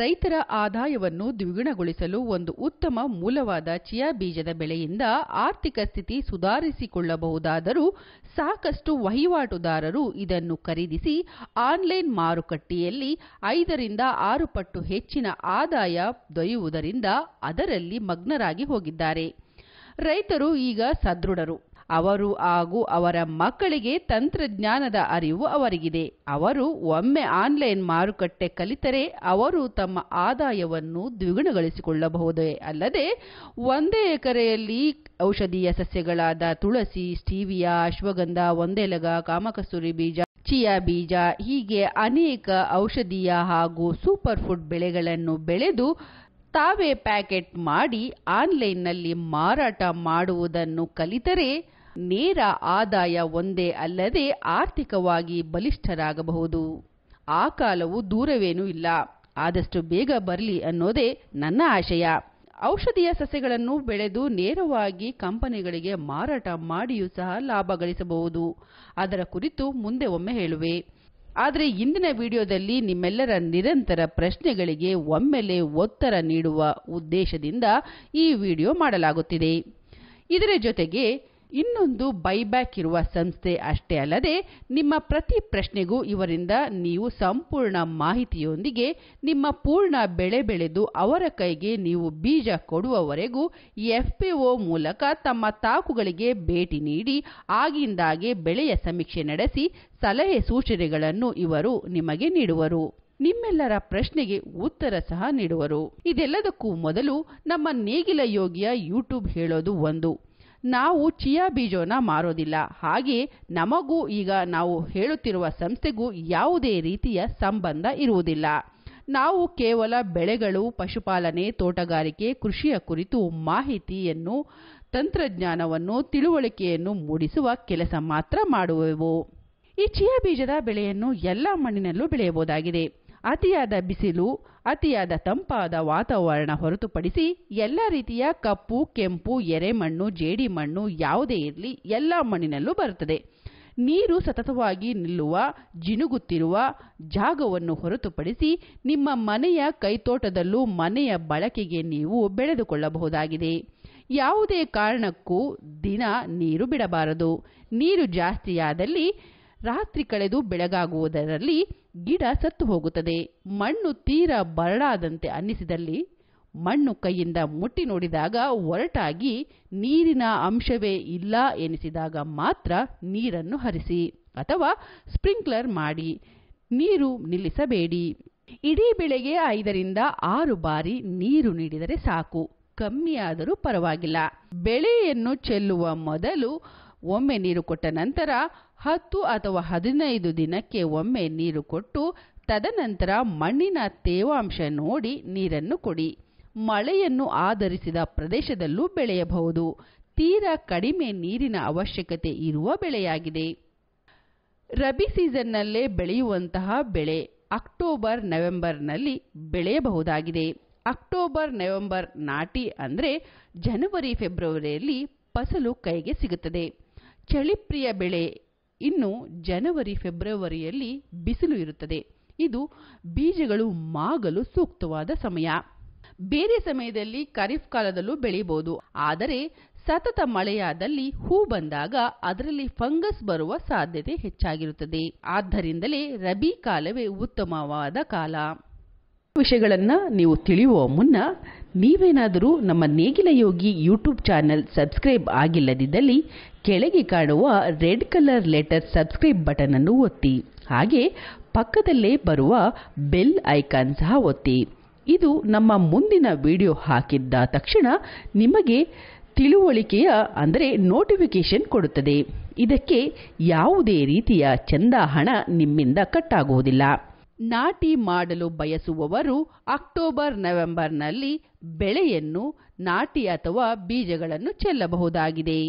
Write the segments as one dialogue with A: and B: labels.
A: ರೈತರ ಆದಾಯವನ್ನು ದ್ವಿಗುಣಗೊಳಿಸಲು ಒಂದು ಉತ್ತಮ ಮೂಲವಾದ ಚಿಯಾ ಬೀಜದ ಬೆಳೆಯಿಂದ ಆರ್ಥಿಕ ಸ್ಥಿತಿ ಸುಧಾರಿಸಿಕೊಳ್ಳಬಹುದಾದರೂ ಸಾಕಷ್ಟು ವಹಿವಾಟುದಾರರು ಇದನ್ನು ಖರೀದಿಸಿ ಆನ್ಲೈನ್ ಮಾರುಕಟ್ಟೆಯಲ್ಲಿ ಐದರಿಂದ ಆರು ಪಟ್ಟು ಹೆಚ್ಚಿನ ಆದಾಯ ದೊರೆಯುವುದರಿಂದ ಅದರಲ್ಲಿ ಮಗ್ನರಾಗಿ ಹೋಗಿದ್ದಾರೆ ರೈತರು ಈಗ ಸದೃಢರು ಅವರು ಹಾಗೂ ಅವರ ಮಕ್ಕಳಿಗೆ ತಂತ್ರಜ್ಞಾನದ ಅರಿವು ಅವರಿಗಿದೆ ಅವರು ಒಮ್ಮೆ ಆನ್ಲೈನ್ ಮಾರುಕಟ್ಟೆ ಕಲಿತರೆ ಅವರು ತಮ್ಮ ಆದಾಯವನ್ನು ದ್ವಿಗುಣಗೊಳಿಸಿಕೊಳ್ಳಬಹುದೇ ಅಲ್ಲದೆ ಒಂದೇ ಎಕರೆಯಲ್ಲಿ ಔಷಧೀಯ ಸಸ್ಯಗಳಾದ ತುಳಸಿ ಸ್ಟೀವಿಯಾ ಅಶ್ವಗಂಧ ಒಂದೆಲಗ ಕಾಮಕಸ್ತೂರಿ ಬೀಜ ಚಿಯಾ ಬೀಜ ಹೀಗೆ ಅನೇಕ ಔಷಧೀಯ ಹಾಗೂ ಸೂಪರ್ ಫುಡ್ ಬೆಳೆಗಳನ್ನು ಬೆಳೆದು ತಾವೇ ಪ್ಯಾಕೆಟ್ ಮಾಡಿ ಆನ್ಲೈನ್ನಲ್ಲಿ ಮಾರಾಟ ಮಾಡುವುದನ್ನು ಕಲಿತರೆ ನೇರ ಆದಾಯ ಒಂದೇ ಅಲ್ಲದೆ ಆರ್ಥಿಕವಾಗಿ ಬಲಿಷ್ಠರಾಗಬಹುದು ಆ ಕಾಲವು ದೂರವೇನೂ ಇಲ್ಲ ಆದಷ್ಟು ಬೇಗ ಬರಲಿ ಅನ್ನೋದೇ ನನ್ನ ಆಶಯ ಔಷಧೀಯ ಸಸ್ಯಗಳನ್ನು ಬೆಳೆದು ನೇರವಾಗಿ ಕಂಪನಿಗಳಿಗೆ ಮಾರಾಟ ಮಾಡಿಯೂ ಸಹ ಲಾಭ ಗಳಿಸಬಹುದು ಅದರ ಕುರಿತು ಮುಂದೆ ಒಮ್ಮೆ ಹೇಳುವೆ ಆದರೆ ಇಂದಿನ ವಿಡಿಯೋದಲ್ಲಿ ನಿಮ್ಮೆಲ್ಲರ ನಿರಂತರ ಪ್ರಶ್ನೆಗಳಿಗೆ ಒಮ್ಮೆಲೆ ಉತ್ತರ ನೀಡುವ ಉದ್ದೇಶದಿಂದ ಈ ವಿಡಿಯೋ ಮಾಡಲಾಗುತ್ತಿದೆ ಇದರ ಜೊತೆಗೆ ಇನ್ನೊಂದು ಬೈಬ್ಯಾಕ್ ಇರುವ ಸಂಸ್ಥೆ ಅಷ್ಟೇ ಅಲ್ಲದೆ ನಿಮ್ಮ ಪ್ರತಿ ಪ್ರಶ್ನೆಗೂ ಇವರಿಂದ ನೀವು ಸಂಪೂರ್ಣ ಮಾಹಿತಿಯೊಂದಿಗೆ ನಿಮ್ಮ ಪೂರ್ಣ ಬೆಳೆ ಬೆಳೆದು ಅವರ ಕೈಗೆ ನೀವು ಬೀಜ ಕೊಡುವವರೆಗೂ ಎಫ್ ಮೂಲಕ ತಮ್ಮ ತಾಕುಗಳಿಗೆ ಭೇಟಿ ನೀಡಿ ಆಗಿಂದಾಗೆ ಬೆಳೆಯ ಸಮೀಕ್ಷೆ ನಡೆಸಿ ಸಲಹೆ ಸೂಚನೆಗಳನ್ನು ಇವರು ನಿಮಗೆ ನೀಡುವರು ನಿಮ್ಮೆಲ್ಲರ ಪ್ರಶ್ನೆಗೆ ಉತ್ತರ ಸಹ ನೀಡುವರು ಇದೆಲ್ಲದಕ್ಕೂ ಮೊದಲು ನಮ್ಮ ನೇಗಿಲ ಯೋಗಿಯ ಯೂಟ್ಯೂಬ್ ಹೇಳೋದು ಒಂದು ನಾವು ಚಿಯಾ ಬೀಜವನ್ನು ಮಾರೋದಿಲ್ಲ ಹಾಗೆ ನಮಗೂ ಈಗ ನಾವು ಹೇಳುತ್ತಿರುವ ಸಂಸ್ಥೆಗೂ ಯಾವುದೇ ರೀತಿಯ ಸಂಬಂಧ ಇರುವುದಿಲ್ಲ ನಾವು ಕೇವಲ ಬೆಳೆಗಳು ಪಶುಪಾಲನೆ ತೋಟಗಾರಿಕೆ ಕೃಷಿಯ ಕುರಿತು ಮಾಹಿತಿಯನ್ನು ತಂತ್ರಜ್ಞಾನವನ್ನು ತಿಳುವಳಿಕೆಯನ್ನು ಮೂಡಿಸುವ ಕೆಲಸ ಮಾತ್ರ ಮಾಡುವೆವು ಈ ಚಿಯಾ ಬೀಜದ ಬೆಳೆಯನ್ನು ಎಲ್ಲ ಮಣ್ಣಿನಲ್ಲೂ ಬೆಳೆಯಬಹುದಾಗಿದೆ ಅತಿಯಾದ ಬಿಸಿಲು ಅತಿಯಾದ ತಂಪಾದ ವಾತಾವರಣ ಹೊರತುಪಡಿಸಿ ಎಲ್ಲ ರೀತಿಯ ಕಪ್ಪು ಕೆಂಪು ಎರೆಮಣ್ಣು ಜೇಡಿಮಣ್ಣು ಯಾವುದೇ ಇರಲಿ ಎಲ್ಲ ಮಣ್ಣಿನಲ್ಲೂ ಬರುತ್ತದೆ ನೀರು ಸತತವಾಗಿ ನಿಲ್ಲುವ ಜಿನುಗುತ್ತಿರುವ ಜಾಗವನ್ನು ಹೊರತುಪಡಿಸಿ ನಿಮ್ಮ ಮನೆಯ ಕೈತೋಟದಲ್ಲೂ ಮನೆಯ ಬಳಕೆಗೆ ನೀವು ಬೆಳೆದುಕೊಳ್ಳಬಹುದಾಗಿದೆ ಯಾವುದೇ ಕಾರಣಕ್ಕೂ ದಿನ ನೀರು ಬಿಡಬಾರದು ನೀರು ಜಾಸ್ತಿಯಾದಲ್ಲಿ ರಾತ್ರಿ ಕಳೆದು ಬೆಳಗಾಗುವುದರಲ್ಲಿ ಗಿಡ ಸತ್ತು ಹೋಗುತ್ತದೆ ಮಣ್ಣು ತೀರಾ ಬರಡಾದಂತೆ ಅನ್ನಿಸಿದಲ್ಲಿ ಮಣ್ಣು ಕೈಯಿಂದ ಮುಟ್ಟಿ ನೋಡಿದಾಗ ಒರಟಾಗಿ ನೀರಿನ ಅಂಶವೇ ಇಲ್ಲ ಎನಿಸಿದಾಗ ಮಾತ್ರ ನೀರನ್ನು ಹರಿಸಿ ಅಥವಾ ಸ್ಪ್ರಿಂಕ್ಲರ್ ಮಾಡಿ ನೀರು ನಿಲ್ಲಿಸಬೇಡಿ ಇಡೀ ಬೆಳೆಗೆ ಐದರಿಂದ ಆರು ಬಾರಿ ನೀರು ನೀಡಿದರೆ ಸಾಕು ಕಮ್ಮಿಯಾದರೂ ಪರವಾಗಿಲ್ಲ ಬೆಳೆಯನ್ನು ಚೆಲ್ಲುವ ಮೊದಲು ಒಮ್ಮೆ ನೀರು ಕೊಟ್ಟ ನಂತರ ಹತ್ತು ಅಥವಾ ಹದಿನೈದು ದಿನಕ್ಕೆ ಒಮ್ಮೆ ನೀರು ಕೊಟ್ಟು ತದನಂತರ ಮಣ್ಣಿನ ತೇವಾಂಶ ನೋಡಿ ನೀರನ್ನು ಕೊಡಿ ಮಳೆಯನ್ನು ಆಧರಿಸಿದ ಪ್ರದೇಶದಲ್ಲೂ ಬೆಳೆಯಬಹುದು ತೀರಾ ಕಡಿಮೆ ನೀರಿನ ಅವಶ್ಯಕತೆ ಇರುವ ಬೆಳೆಯಾಗಿದೆ ರಬಿ ಸೀಸನ್ನಲ್ಲೇ ಬೆಳೆಯುವಂತಹ ಬೆಳೆ ಅಕ್ಟೋಬರ್ ನವೆಂಬರ್ನಲ್ಲಿ ಬೆಳೆಯಬಹುದಾಗಿದೆ ಅಕ್ಟೋಬರ್ ನವೆಂಬರ್ ನಾಟಿ ಅಂದರೆ ಜನವರಿ ಫೆಬ್ರವರಿಯಲ್ಲಿ ಫಸಲು ಕೈಗೆ ಸಿಗುತ್ತದೆ ಚಳಿಪ್ರಿಯ ಬೆಳೆ ಇನ್ನು ಜನವರಿ ಫೆಬ್ರವರಿಯಲ್ಲಿ ಬಿಸಿಲು ಇರುತ್ತದೆ ಇದು ಬೀಜಗಳು ಮಾಗಲು ಸೂಕ್ತವಾದ ಸಮಯ ಬೇರೆ ಸಮಯದಲ್ಲಿ ಖರೀಫ್ ಕಾಲದಲ್ಲೂ ಬೆಳೆಯಬಹುದು ಆದರೆ ಸತತ ಮಳೆಯಾದಲ್ಲಿ ಹೂ ಬಂದಾಗ ಅದರಲ್ಲಿ ಫಂಗಸ್ ಬರುವ ಸಾಧ್ಯತೆ ಹೆಚ್ಚಾಗಿರುತ್ತದೆ ಆದ್ದರಿಂದಲೇ ರಬಿ ಕಾಲವೇ ಉತ್ತಮವಾದ ಕಾಲ ವಿಷಯಗಳನ್ನು ನೀವು ತಿಳಿಯುವ ಮುನ್ನ ನೀವೇನಾದರೂ ನಮ್ಮ Negila Yogi YouTube channel subscribe ಆಗಿಲ್ಲದಿದ್ದಲ್ಲಿ ಕೆಳಗೆ ಕಾಣುವ ರೆಡ್ ಕಲರ್ ಲೆಟರ್ ಸಬ್ಸ್ಕ್ರೈಬ್ ಅನ್ನು ಒತ್ತಿ ಹಾಗೆ ಪಕ್ಕದಲ್ಲೇ ಬರುವ ಬೆಲ್ ಐಕಾನ್ ಸಹ ಒತ್ತಿ ಇದು ನಮ್ಮ ಮುಂದಿನ ವಿಡಿಯೋ ಹಾಕಿದ್ದ ತಕ್ಷಣ ನಿಮಗೆ ತಿಳುವಳಿಕೆಯ ಅಂದರೆ ನೋಟಿಫಿಕೇಶನ್ ಕೊಡುತ್ತದೆ ಇದಕ್ಕೆ ಯಾವುದೇ ರೀತಿಯ ಚಂದ ಹಣ ನಿಮ್ಮಿಂದ ಕಟ್ಟಾಗುವುದಿಲ್ಲ ನಾಟಿ ಮಾಡಲು ಬಯಸುವವರು ಅಕ್ಟೋಬರ್ ನವೆಂಬರ್ನಲ್ಲಿ ಬೆಳೆಯನ್ನು ನಾಟಿ ಅಥವಾ ಬೀಜಗಳನ್ನು ಚೆಲ್ಲಬಹುದಾಗಿದೆ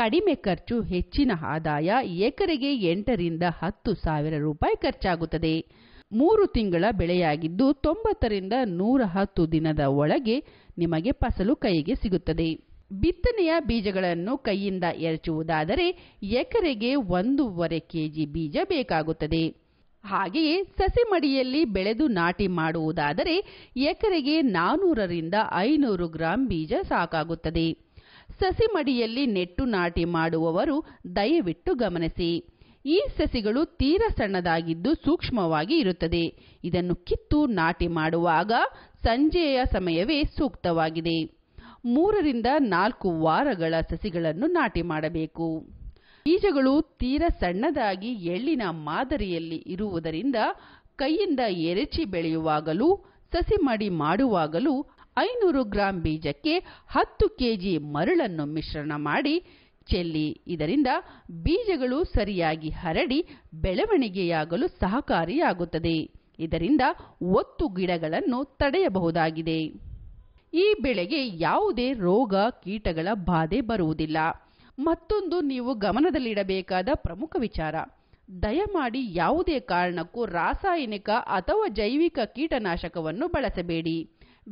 A: ಕಡಿಮೆ ಖರ್ಚು ಹೆಚ್ಚಿನ ಆದಾಯ ಎಕರೆಗೆ ಎಂಟರಿಂದ ಹತ್ತು ಸಾವಿರ ರೂಪಾಯಿ ಖರ್ಚಾಗುತ್ತದೆ ಮೂರು ತಿಂಗಳ ಬೆಳೆಯಾಗಿದ್ದು ತೊಂಬತ್ತರಿಂದ ನೂರ ಹತ್ತು ದಿನದ ಒಳಗೆ ನಿಮಗೆ ಫಸಲು ಕೈಗೆ ಸಿಗುತ್ತದೆ ಬಿತ್ತನೆಯ ಬೀಜಗಳನ್ನು ಕೈಯಿಂದ ಎರಚುವುದಾದರೆ ಎಕರೆಗೆ ಒಂದೂವರೆ ಕೆಜಿ ಬೀಜ ಬೇಕಾಗುತ್ತದೆ ಹಾಗೆಯೇ ಸಸಿಮಡಿಯಲ್ಲಿ ಬೆಳೆದು ನಾಟಿ ಮಾಡುವುದಾದರೆ ಎಕರೆಗೆ ನಾನೂರರಿಂದ ಐನೂರು ಗ್ರಾಂ ಬೀಜ ಸಾಕಾಗುತ್ತದೆ ಸಸಿಮಡಿಯಲ್ಲಿ ನೆಟ್ಟು ನಾಟಿ ಮಾಡುವವರು ದಯವಿಟ್ಟು ಗಮನಿಸಿ ಈ ಸಸಿಗಳು ತೀರ ಸಣ್ಣದಾಗಿದ್ದು ಸೂಕ್ಷ್ಮವಾಗಿ ಇರುತ್ತದೆ ಇದನ್ನು ಕಿತ್ತು ನಾಟಿ ಮಾಡುವಾಗ ಸಂಜೆಯ ಸಮಯವೇ ಸೂಕ್ತವಾಗಿದೆ ಮೂರರಿಂದ ನಾಲ್ಕು ವಾರಗಳ ಸಸಿಗಳನ್ನು ನಾಟಿ ಮಾಡಬೇಕು ಬೀಜಗಳು ತೀರ ಸಣ್ಣದಾಗಿ ಎಳ್ಳಿನ ಮಾದರಿಯಲ್ಲಿ ಇರುವುದರಿಂದ ಕೈಯಿಂದ ಎರಚಿ ಬೆಳೆಯುವಾಗಲೂ ಸಸಿ ಮಡಿ ಮಾಡುವಾಗಲೂ ಐನೂರು ಗ್ರಾಂ ಬೀಜಕ್ಕೆ ಹತ್ತು ಕೆಜಿ ಮರಳನ್ನು ಮಿಶ್ರಣ ಮಾಡಿ ಚೆಲ್ಲಿ ಇದರಿಂದ ಬೀಜಗಳು ಸರಿಯಾಗಿ ಹರಡಿ ಬೆಳವಣಿಗೆಯಾಗಲು ಸಹಕಾರಿಯಾಗುತ್ತದೆ ಇದರಿಂದ ಒತ್ತು ಗಿಡಗಳನ್ನು ತಡೆಯಬಹುದಾಗಿದೆ ಈ ಬೆಳೆಗೆ ಯಾವುದೇ ರೋಗ ಕೀಟಗಳ ಬಾಧೆ ಬರುವುದಿಲ್ಲ ಮತ್ತೊಂದು ನೀವು ಗಮನದಲ್ಲಿಡಬೇಕಾದ ಪ್ರಮುಖ ವಿಚಾರ ದಯಮಾಡಿ ಯಾವುದೇ ಕಾರಣಕ್ಕೂ ರಾಸಾಯನಿಕ ಅಥವಾ ಜೈವಿಕ ಕೀಟನಾಶಕವನ್ನು ಬಳಸಬೇಡಿ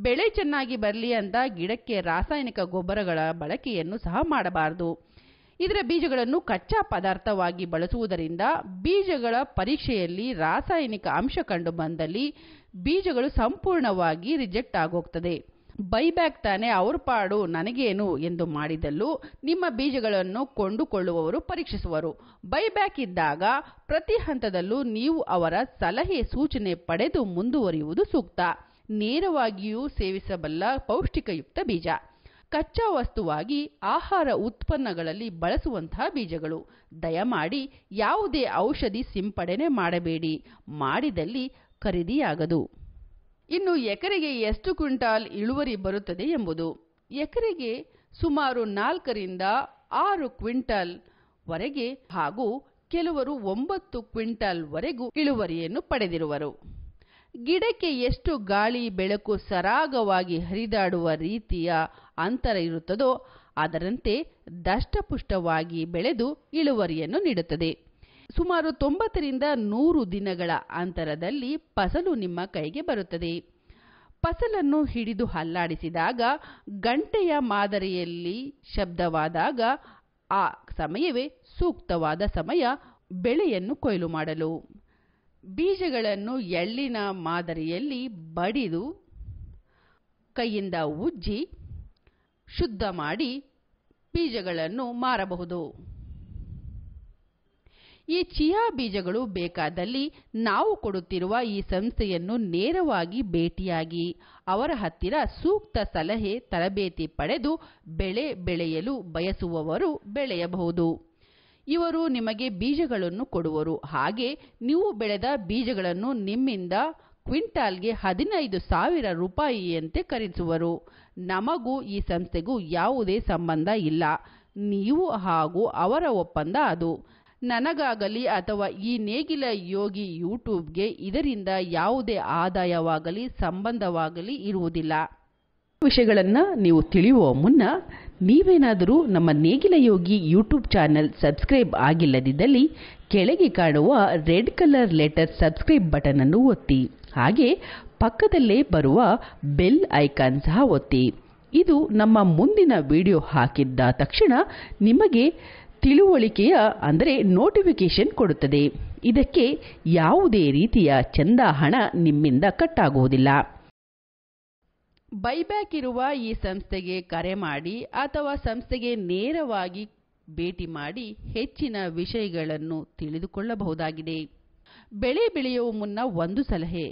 A: ಬೆಳೆ ಚೆನ್ನಾಗಿ ಬರಲಿ ಅಂತ ಗಿಡಕ್ಕೆ ರಾಸಾಯನಿಕ ಗೊಬ್ಬರಗಳ ಬಳಕೆಯನ್ನು ಸಹ ಮಾಡಬಾರದು ಇದರ ಬೀಜಗಳನ್ನು ಕಚ್ಚಾ ಪದಾರ್ಥವಾಗಿ ಬಳಸುವುದರಿಂದ ಬೀಜಗಳ ಪರೀಕ್ಷೆಯಲ್ಲಿ ರಾಸಾಯನಿಕ ಅಂಶ ಕಂಡು ಬಂದಲ್ಲಿ ಬೀಜಗಳು ಸಂಪೂರ್ಣವಾಗಿ ರಿಜೆಕ್ಟ್ ಆಗೋಗ್ತದೆ ಬೈಬ್ಯಾಕ್ ತಾನೇ ಅವ್ರ ಪಾಡು ನನಗೇನು ಎಂದು ಮಾಡಿದಲ್ಲೂ ನಿಮ್ಮ ಬೀಜಗಳನ್ನು ಕೊಂಡುಕೊಳ್ಳುವವರು ಪರೀಕ್ಷಿಸುವರು ಬೈಬ್ಯಾಕ್ ಇದ್ದಾಗ ಪ್ರತಿ ಹಂತದಲ್ಲೂ ನೀವು ಅವರ ಸಲಹೆ ಸೂಚನೆ ಪಡೆದು ಮುಂದುವರಿಯುವುದು ಸೂಕ್ತ ನೇರವಾಗಿಯೂ ಸೇವಿಸಬಲ್ಲ ಪೌಷ್ಟಿಕಯುಕ್ತ ಬೀಜ ಕಚ್ಚಾ ವಸ್ತುವಾಗಿ ಆಹಾರ ಉತ್ಪನ್ನಗಳಲ್ಲಿ ಬಳಸುವಂತಹ ಬೀಜಗಳು ದಯಮಾಡಿ ಯಾವುದೇ ಔಷಧಿ ಸಿಂಪಡಣೆ ಮಾಡಬೇಡಿ ಮಾಡಿದಲ್ಲಿ ಖರೀದಿಯಾಗದು ಇನ್ನು ಎಕರೆಗೆ ಎಷ್ಟು ಕ್ವಿಂಟಾಲ್ ಇಳುವರಿ ಬರುತ್ತದೆ ಎಂಬುದು ಎಕರೆಗೆ ಸುಮಾರು ನಾಲ್ಕರಿಂದ ಆರು ಕ್ವಿಂಟಲ್ ವರೆಗೆ ಹಾಗೂ ಕೆಲವರು ಒಂಬತ್ತು ಕ್ವಿಂಟಲ್ ವರೆಗೂ ಇಳುವರಿಯನ್ನು ಪಡೆದಿರುವರು ಗಿಡಕ್ಕೆ ಎಷ್ಟು ಗಾಳಿ ಬೆಳಕು ಸರಾಗವಾಗಿ ಹರಿದಾಡುವ ರೀತಿಯ ಅಂತರ ಇರುತ್ತದೋ ಅದರಂತೆ ದಷ್ಟಪುಷ್ಟವಾಗಿ ಬೆಳೆದು ಇಳುವರಿಯನ್ನು ನೀಡುತ್ತದೆ ಸುಮಾರು ತೊಂಬತ್ತರಿಂದ ನೂರು ದಿನಗಳ ಅಂತರದಲ್ಲಿ ಫಸಲು ನಿಮ್ಮ ಕೈಗೆ ಬರುತ್ತದೆ ಫಸಲನ್ನು ಹಿಡಿದು ಹಲ್ಲಾಡಿಸಿದಾಗ ಗಂಟೆಯ ಮಾದರಿಯಲ್ಲಿ ಶಬ್ದವಾದಾಗ ಆ ಸಮಯವೇ ಸೂಕ್ತವಾದ ಸಮಯ ಬೆಳೆಯನ್ನು ಕೊಯ್ಲು ಮಾಡಲು ಬೀಜಗಳನ್ನು ಎಳ್ಳಿನ ಮಾದರಿಯಲ್ಲಿ ಬಡಿದು ಕೈಯಿಂದ ಉಜ್ಜಿ ಶುದ್ಧ ಮಾಡಿ ಬೀಜಗಳನ್ನು ಮಾರಬಹುದು ಈ ಚಿಯಾ ಬೀಜಗಳು ಬೇಕಾದಲ್ಲಿ ನಾವು ಕೊಡುತ್ತಿರುವ ಈ ಸಂಸ್ಥೆಯನ್ನು ನೇರವಾಗಿ ಭೇಟಿಯಾಗಿ ಅವರ ಹತ್ತಿರ ಸೂಕ್ತ ಸಲಹೆ ತರಬೇತಿ ಪಡೆದು ಬೆಳೆ ಬೆಳೆಯಲು ಬಯಸುವವರು ಬೆಳೆಯಬಹುದು ಇವರು ನಿಮಗೆ ಬೀಜಗಳನ್ನು ಕೊಡುವರು ಹಾಗೆ ನೀವು ಬೆಳೆದ ಬೀಜಗಳನ್ನು ನಿಮ್ಮಿಂದ ಕ್ವಿಂಟಾಲ್ಗೆ ಹದಿನೈದು ಸಾವಿರ ರೂಪಾಯಿಯಂತೆ ಖರೀದಿಸುವರು ನಮಗೂ ಈ ಸಂಸ್ಥೆಗೂ ಯಾವುದೇ ಸಂಬಂಧ ಇಲ್ಲ ನೀವು ಹಾಗೂ ಅವರ ಒಪ್ಪಂದ ಅದು ನನಗಾಗಲಿ ಅಥವಾ ಈ ನೇಗಿಲ ಯೋಗಿ ಯೂಟ್ಯೂಬ್ಗೆ ಇದರಿಂದ ಯಾವುದೇ ಆದಾಯವಾಗಲಿ ಸಂಬಂಧವಾಗಲಿ ಇರುವುದಿಲ್ಲ ವಿಷಯಗಳನ್ನು ನೀವು ತಿಳಿಯುವ ಮುನ್ನ ನೀವೇನಾದರೂ ನಮ್ಮ Negila Yogi YouTube channel subscribe ಆಗಿಲ್ಲದಿದ್ದಲ್ಲಿ ಕೆಳಗೆ ಕಾಣುವ red colour letter subscribe button ಅನ್ನು ಒತ್ತಿ ಹಾಗೆ ಪಕ್ಕದಲ್ಲೇ ಬರುವ ಬೆಲ್ ಐಕಾನ್ ಸಹ ಒತ್ತಿ ಇದು ನಮ್ಮ ಮುಂದಿನ ವಿಡಿಯೋ ಹಾಕಿದ್ದ ತಕ್ಷಣ ನಿಮಗೆ ತಿಳುವಳಿಕೆಯ ಅಂದರೆ ನೋಟಿಫಿಕೇಶನ್ ಕೊಡುತ್ತದೆ ಇದಕ್ಕೆ ಯಾವುದೇ ರೀತಿಯ ಚಂದ ಹಣ ನಿಮ್ಮಿಂದ ಕಟ್ಟಾಗುವುದಿಲ್ಲ ಬೈಬ್ಯಾಕ್ ಇರುವ ಈ ಸಂಸ್ಥೆಗೆ ಕರೆ ಮಾಡಿ ಅಥವಾ ಸಂಸ್ಥೆಗೆ ನೇರವಾಗಿ ಭೇಟಿ ಮಾಡಿ ಹೆಚ್ಚಿನ ವಿಷಯಗಳನ್ನು ತಿಳಿದುಕೊಳ್ಳಬಹುದಾಗಿದೆ ಬೆಳೆ ಬೆಳೆಯುವ ಮುನ್ನ ಒಂದು ಸಲಹೆ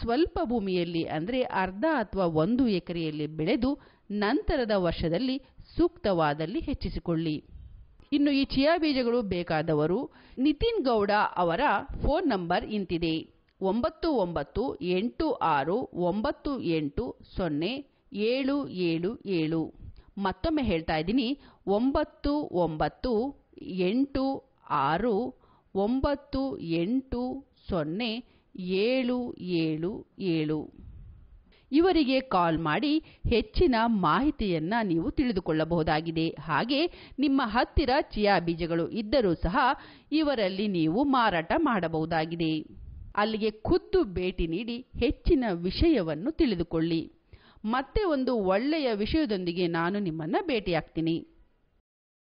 A: ಸ್ವಲ್ಪ ಭೂಮಿಯಲ್ಲಿ ಅಂದರೆ ಅರ್ಧ ಅಥವಾ ಒಂದು ಎಕರೆಯಲ್ಲಿ ಬೆಳೆದು ನಂತರದ ವರ್ಷದಲ್ಲಿ ಸೂಕ್ತವಾದಲ್ಲಿ ಹೆಚ್ಚಿಸಿಕೊಳ್ಳಿ ಇನ್ನು ಈ ಚಿಯಾ ಬೀಜಗಳು ಬೇಕಾದವರು ನಿತಿನ್ ಗೌಡ ಅವರ ಫೋನ್ ನಂಬರ್ ಇಂತಿದೆ ಒಂಬತ್ತು ಒಂಬತ್ತು ಎಂಟು ಆರು ಒಂಬತ್ತು ಎಂಟು ಸೊನ್ನೆ ಏಳು ಏಳು ಏಳು ಮತ್ತೊಮ್ಮೆ ಹೇಳ್ತಾ ಇದ್ದೀನಿ ಒಂಬತ್ತು ಒಂಬತ್ತು ಎಂಟು ಆರು ಒಂಬತ್ತು ಎಂಟು ಸೊನ್ನೆ ಏಳು ಏಳು ಏಳು ಇವರಿಗೆ ಕಾಲ್ ಮಾಡಿ ಹೆಚ್ಚಿನ ಮಾಹಿತಿಯನ್ನು ನೀವು ತಿಳಿದುಕೊಳ್ಳಬಹುದಾಗಿದೆ ಹಾಗೆ ನಿಮ್ಮ ಹತ್ತಿರ ಚಿಯಾ ಬೀಜಗಳು ಇದ್ದರೂ ಸಹ ಇವರಲ್ಲಿ ನೀವು ಮಾರಾಟ ಮಾಡಬಹುದಾಗಿದೆ ಅಲ್ಲಿಗೆ ಖುದ್ದು ಭೇಟಿ ನೀಡಿ ಹೆಚ್ಚಿನ ವಿಷಯವನ್ನು ತಿಳಿದುಕೊಳ್ಳಿ ಮತ್ತೆ ಒಂದು ಒಳ್ಳೆಯ ವಿಷಯದೊಂದಿಗೆ ನಾನು ನಿಮ್ಮನ್ನು ಭೇಟಿಯಾಗ್ತೀನಿ